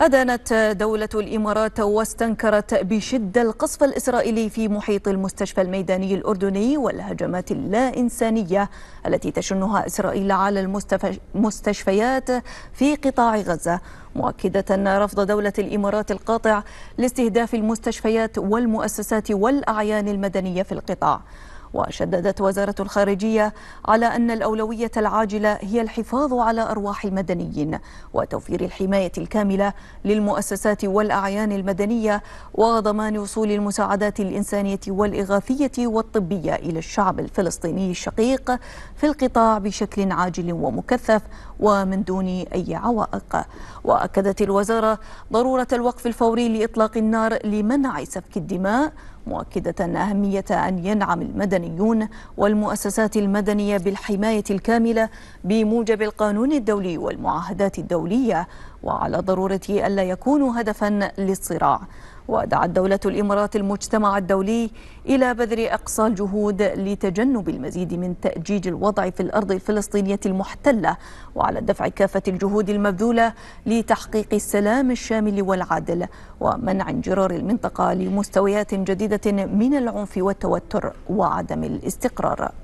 أدانت دولة الإمارات واستنكرت بشدة القصف الإسرائيلي في محيط المستشفى الميداني الأردني والهجمات اللا إنسانية التي تشنها إسرائيل على المستشفيات في قطاع غزة مؤكدة رفض دولة الإمارات القاطع لاستهداف المستشفيات والمؤسسات والأعيان المدنية في القطاع وشددت وزارة الخارجية على أن الأولوية العاجلة هي الحفاظ على أرواح المدنيين وتوفير الحماية الكاملة للمؤسسات والأعيان المدنية وضمان وصول المساعدات الإنسانية والإغاثية والطبية إلى الشعب الفلسطيني الشقيق في القطاع بشكل عاجل ومكثف ومن دون أي عوائق وأكدت الوزارة ضرورة الوقف الفوري لإطلاق النار لمنع سفك الدماء مؤكدة أهمية أن ينعم المدنيون والمؤسسات المدنية بالحماية الكاملة بموجب القانون الدولي والمعاهدات الدولية وعلى ضرورة ألا يكونوا هدفا للصراع ودعت دولة الإمارات المجتمع الدولي إلى بذل أقصى الجهود لتجنب المزيد من تأجيج الوضع في الأرض الفلسطينية المحتلة وعلى دفع كافة الجهود المبذولة لتحقيق السلام الشامل والعادل ومنع انجرار المنطقة لمستويات جديدة من العنف والتوتر وعدم الاستقرار